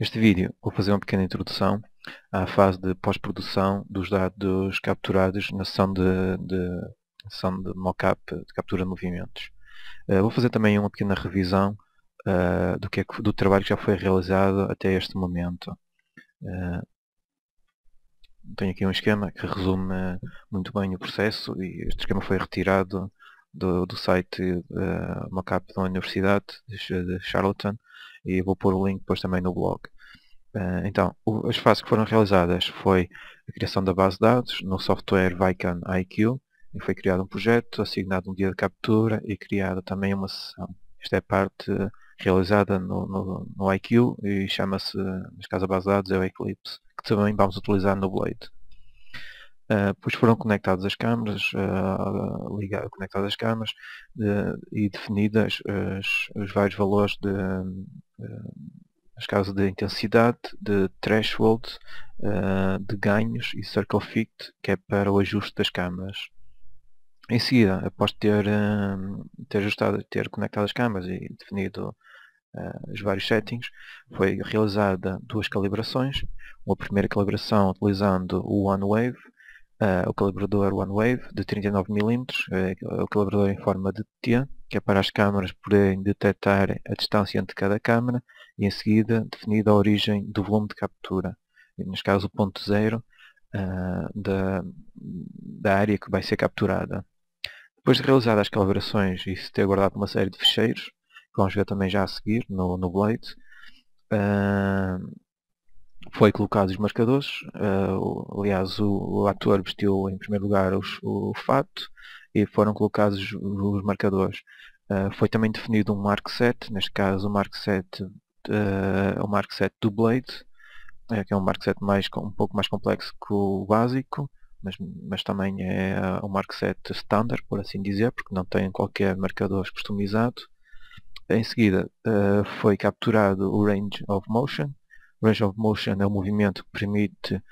Neste vídeo vou fazer uma pequena introdução à fase de pós-produção dos dados capturados na sessão de, de, sessão de mockup de captura de movimentos. Uh, vou fazer também uma pequena revisão uh, do, que é que, do trabalho que já foi realizado até este momento. Uh, tenho aqui um esquema que resume muito bem o processo e este esquema foi retirado do, do site uh, mockup da Universidade de Charlatan e vou pôr o link depois também no blog. Ah, então, as fases que foram realizadas foi a criação da base de dados no software Vicon IQ, e foi criado um projeto, assignado um dia de captura e criada também uma sessão. Esta é a parte realizada no, no, no IQ e chama-se, neste caso a base de dados é o Eclipse, que também vamos utilizar no Blade. Uh, pois foram conectadas as câmaras, uh, ah, ligar, conectadas as câmaras uh, e definidas as, os vários valores de ah, as casas de intensidade, de threshold, de ganhos e circle fit, que é para o ajuste das câmaras. Em seguida, após ter, ter ajustado, ter conectado as câmaras e definido os vários settings, foi realizada duas calibrações. Uma primeira calibração utilizando o OneWave uh, o calibrador OneWave de 39mm, uh, ah, é o calibrador em forma de T, que é para as câmaras poderem detectar a distância entre cada câmara e em seguida definir a origem do volume de captura, neste caso o ponto zero uh, da, da área que vai ser capturada. Depois de realizadas as calibrações e se ter guardado uma série de ficheiros, que vamos ver também já a seguir no, no Blade, uh, foi colocado os marcadores, uh, aliás o, o, ator vestiu em primeiro lugar os, o fato e foram colocados os, os marcadores. Uh, foi também definido um mark 7, neste caso o mark 7, uh, eh, o mark 7 do Blade, que é um mark 7 mais, um pouco mais complexo que o básico, mas, mas também é um mark 7 standard, por assim dizer, porque não tem qualquer marcador customizado. Em seguida foi capturado o Range of Motion, Range of Motion é o movimento que permite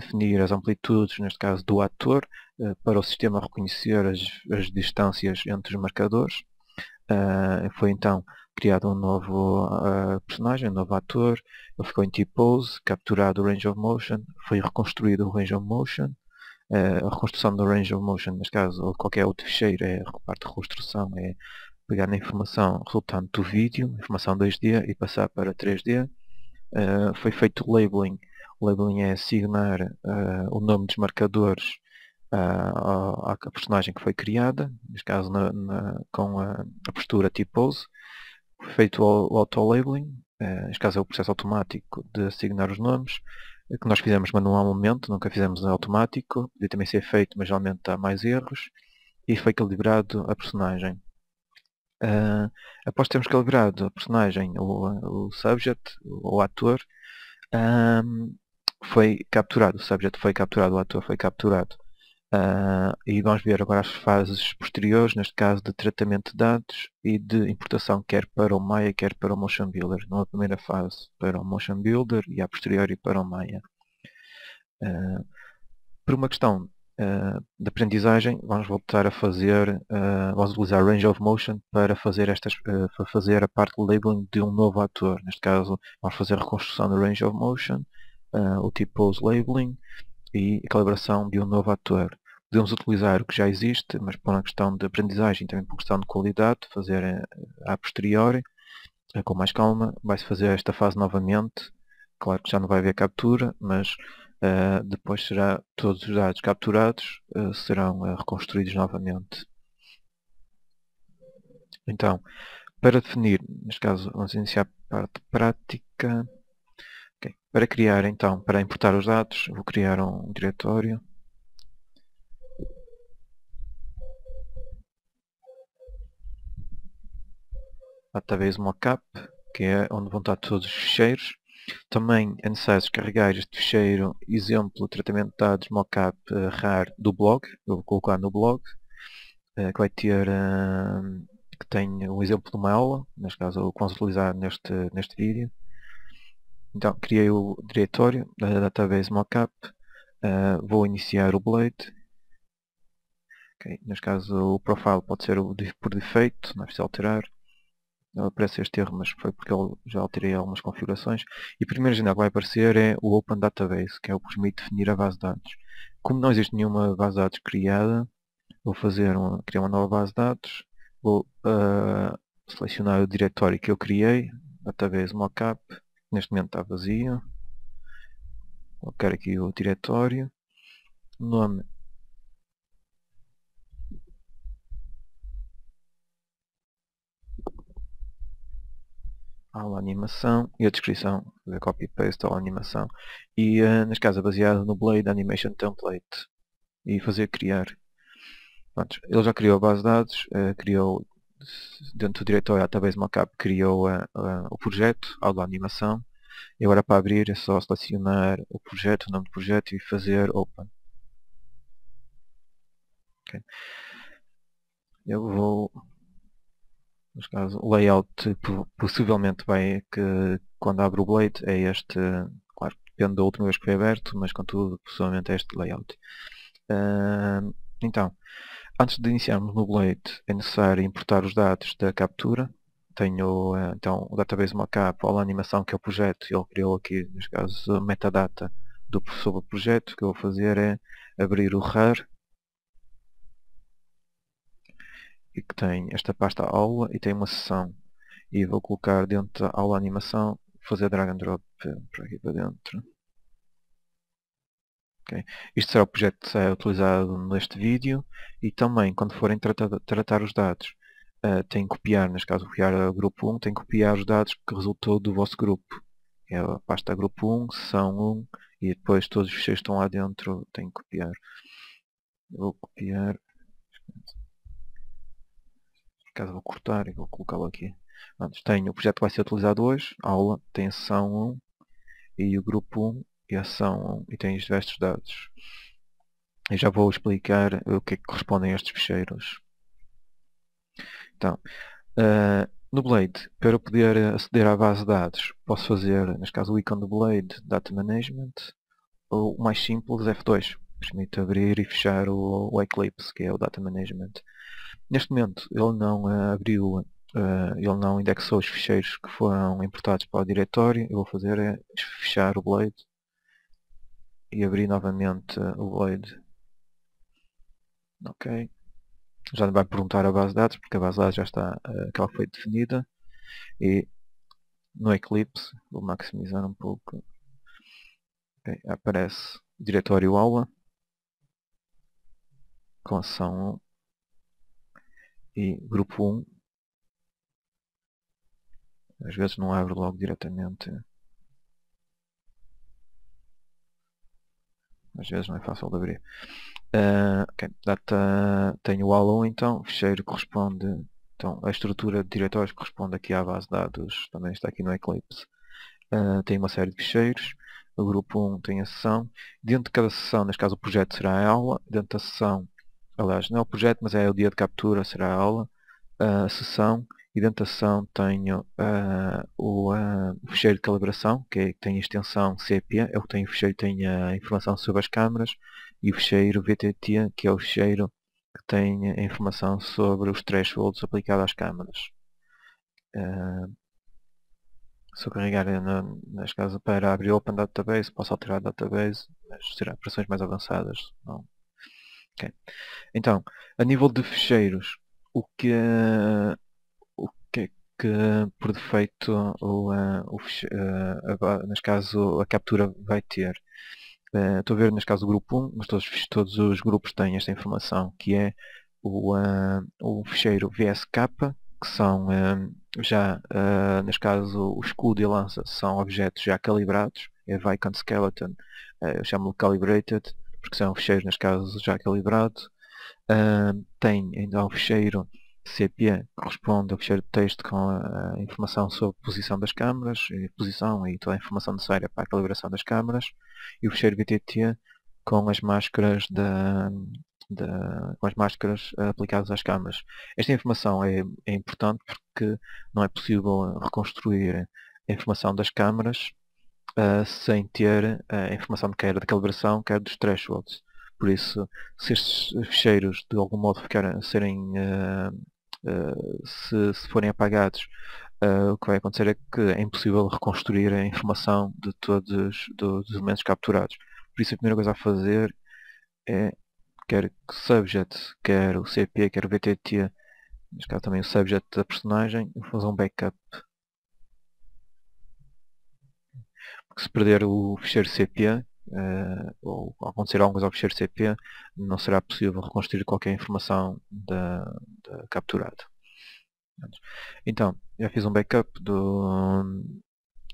definir as amplitudes, neste caso do ator, eh, para o sistema reconhecer as, as distâncias entre os marcadores. Eh, foi então criado um novo eh, personagem, um novo ator, ele ficou em T-Pose, capturado o Range of Motion, foi reconstruído o Range of Motion, a reconstrução do Range of Motion, neste caso, ou qualquer outro fecheiro, é a parte de reconstrução, é pegar na informação resultante do vídeo, informação 2D e passar para 3D. Eh, foi feito o labeling. O labeling é assinar uh, eh, o nome dos marcadores uh, à, personagem que foi criada, neste caso na, na, com a, a postura T-pose. Tipo foi feito o, o auto-labeling, neste caso é o processo automático de assinar os nomes, que nós fizemos manualmente, nunca fizemos automático, podia também ser feito, mas geralmente há mais erros, e foi calibrado a personagem. Uh, após termos calibrado a personagem, o, o subject, o ator, foi capturado. O subject foi capturado, o ator foi capturado. Uh, e vamos ver agora as fases posteriores, neste caso de tratamento de dados e de importação quer para o Maya, quer para o Motion Builder. Numa primeira fase para o Motion Builder e a posteriori para o Maya. Uh, por uma questão eh, de aprendizagem, vamos voltar a fazer, uh, vamos utilizar Range of Motion para fazer, estas, uh, para fazer a parte de labeling de um novo ator. Neste caso, vamos fazer a reconstrução do Range of Motion, o T-Pose tipo Labeling e a calibração de um novo ator. Podemos utilizar o que já existe, mas por uma questão de aprendizagem, também por questão de qualidade, fazer a posteriori, com mais calma, vai-se fazer esta fase novamente. Claro que já não vai haver captura, mas Uh, depois será todos os dados capturados uh, serão uh, reconstruídos novamente. Então, para definir, neste caso vamos iniciar a parte prática. Okay. Para criar então, para importar os dados, vou criar um diretório. Database Mockup, que é onde vão estar todos os ficheiros também é necessário descarregar este ficheiro exemplo tratamento de dados mockup uh, eh, RAR do blog. Eu vou colocar no blog. Uh, que vai ter uh, que tem um exemplo de uma aula, neste caso que vamos utilizar neste, neste vídeo. Então criei o diretório da database mockup. Uh, vou iniciar o blade. Okay. Neste caso o profile pode ser por defeito, não é preciso alterar aparece eh, este erro, mas foi porque eu já alterei algumas configurações. E o primeiro janela que vai aparecer é o Open Database, que é o que permite definir a base de dados. Como não existe nenhuma base de dados criada, vou fazer uma, criar uma nova base de dados, vou uh, selecionar o diretório que eu criei, database mockup, neste momento está vazio. Vou colocar aqui o diretório, nome aula animação e a descrição, fazer copy paste aula animação e uh, neste caso é baseado no Blade Animation Template e fazer criar. Pronto, ele já criou a base de dados, uh, criou dentro do diretório Database Mockup criou uh, o projeto, aula animação e agora para abrir é só selecionar o projeto, o nome do projeto e fazer Open. Okay. Eu vou neste caso o layout tipo, possivelmente vai é que quando abre o Blade é este, claro, depende da última vez que foi aberto, mas contudo possivelmente é este layout. Uh, então, antes de iniciarmos no Blade é necessário importar os dados da captura. Tenho eh, então o database mockup ou a animação que é o projeto, ele criou aqui, neste caso, metadata do, sobre o projeto. O que eu vou fazer é abrir o RAR e que tem esta pasta aula e tem uma sessão. E vou colocar dentro da aula animação, fazer drag and drop eh, para aqui para dentro. Okay. Isto será o projeto que será utilizado neste vídeo e também quando forem tratar, tratar os dados uh, eh, tem que copiar, neste caso copiar o grupo 1, tem que copiar os dados que resultou do vosso grupo. É a pasta grupo 1, sessão 1 e depois todos os que estão lá dentro tem que copiar. vou copiar caso vou cortar e vou colocá-lo aqui. Pronto, tenho o projeto que vai ser utilizado hoje, aula, tem sessão 1 e o grupo 1 e a sessão 1 e tem os diversos dados. Eu já vou explicar o que é que correspondem a estes ficheiros. Então, uh, no Blade, para poder aceder à base de dados, posso fazer, neste caso, o ícone do Blade, Data Management, ou o mais simples, F2. Permite abrir e fechar o, o Eclipse, que é o Data Management. Neste momento ele não abriu, eh, ele não indexou os ficheiros que foram importados para o diretório. Eu vou fazer é fechar o Blade e abrir novamente eh, o Blade. Ok. Já vai perguntar a base de dados, porque a base de dados já está, eh, aquela que foi definida. E no Eclipse, vou maximizar um pouco. Okay, aparece diretório aula com a sessão 1 e grupo 1 às vezes não abre logo diretamente às vezes não é fácil de abrir uh, okay. data tenho o alô então o fecheiro corresponde então a estrutura de diretórios corresponde aqui à base de dados também está aqui no Eclipse uh, tem uma série de ficheiros o grupo 1 tem a sessão dentro de cada sessão, neste caso o projeto será a aula dentro da sessão aliás, não é o projeto, mas é o dia de captura, será a aula, a sessão, e dentro da sessão tenho uh, o, uh, o, fecheiro de calibração, que, é, que tem a extensão CP, é o que tem o fecheiro tem a informação sobre as câmaras, e o fecheiro VTT, que é o fecheiro que tem a informação sobre os thresholds aplicados às câmaras. Uh, se eu carregar nas casas para abrir o Open Database, posso alterar o database, mas será operações mais avançadas, não, Okay. Então, a nível de fecheiros, o que, eh, o que é que por defeito o, uh, o eh, neste caso a captura vai ter? Estou a ver neste caso o grupo 1, mas todos, todos os grupos têm esta informação, que é o, o fecheiro VSK, que são já, neste caso, o escudo e a lança são objetos já calibrados, é Vicon Skeleton, eu chamo-lhe Calibrated, porque são um ficheiro nas casas já calibrado. Uh, tem ainda um ficheiro CP, corresponde ao ficheiro de texto com a, informação sobre a posição das câmaras, e posição e toda a informação necessária para a calibração das câmaras, e o ficheiro BTT com as máscaras da, com as máscaras aplicadas às câmaras. Esta informação é, é importante porque não é possível reconstruir a informação das câmaras uh, sem ter eh, a uh, informação quer da calibração, quer dos thresholds. Por isso, se estes ficheiros de algum modo ficarem, serem, uh, se, se, forem apagados, o que vai acontecer é que é impossível reconstruir a informação de todos dos elementos capturados. Por isso, a primeira coisa a fazer é, quer o subject, quer o CP, quer o VTT, neste caso também o subject da personagem, vou fazer um backup se perder o fecheiro CP, uh, eh, ou acontecer alguma coisa ao fecheiro CP, não será possível reconstruir qualquer informação da, da capturada. Então, já fiz um backup do,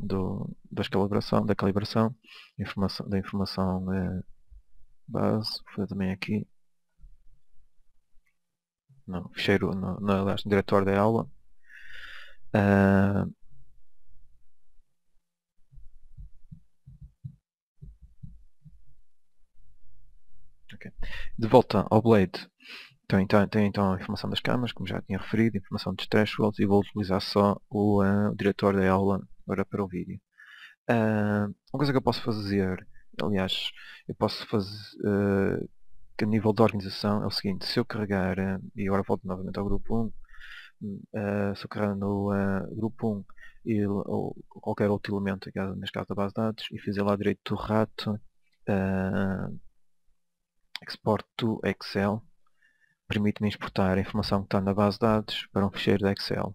do, das calibração, da calibração informação, da informação é, base, foi também aqui no fecheiro, no, no, no diretório da aula. Uh, De volta ao Blade. Tem então, então a informação das câmaras, como já tinha referido, informação dos thresholds e vou utilizar só o, uh, o diretor da aula agora para o vídeo. Uh, uma coisa que eu posso fazer, aliás, eu posso fazer uh, que a nível da organização é o seguinte, se eu carregar, e agora volto novamente ao grupo 1, se eu carregar no grupo 1 e, ou qualquer outro elemento, é, neste caso da base de dados, e fizer lá direito do rato, Export to Excel permite-me exportar a informação que está na base de dados para um ficheiro de Excel.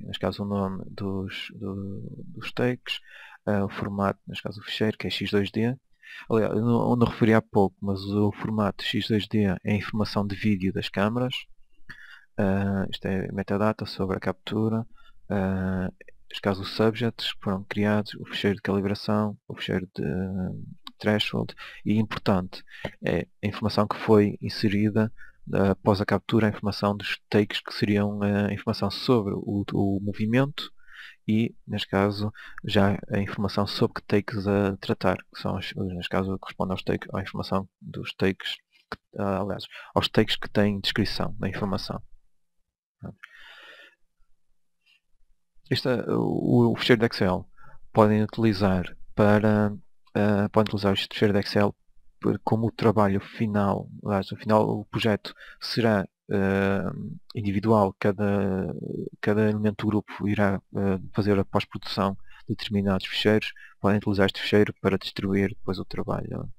Neste caso o nome dos, do, dos takes, uh, o formato, neste caso o ficheiro, que é x2d. Aliás, eu não, eu não referi há pouco, mas o formato x2d é a informação de vídeo das câmaras. Uh, isto é metadata sobre a captura. Uh, neste caso os subjects foram criados, o ficheiro de calibração, o ficheiro de threshold e importante é a informação que foi inserida eh, após a captura, a informação dos takes que seriam a eh, informação sobre o, o movimento e, neste caso, já a informação sobre que takes a tratar, que são, neste caso, corresponde aos takes, à informação dos takes, que, ah, aliás, aos takes que têm descrição da informação. Este, o, o fecheiro de Excel podem utilizar para ah, podem utilizar este fecheiro de Excel como o trabalho final, aliás, o final o projeto será uh, individual, cada, cada elemento do grupo irá uh, fazer a pós-produção de determinados ficheiros, podem utilizar este ficheiro para distribuir depois o trabalho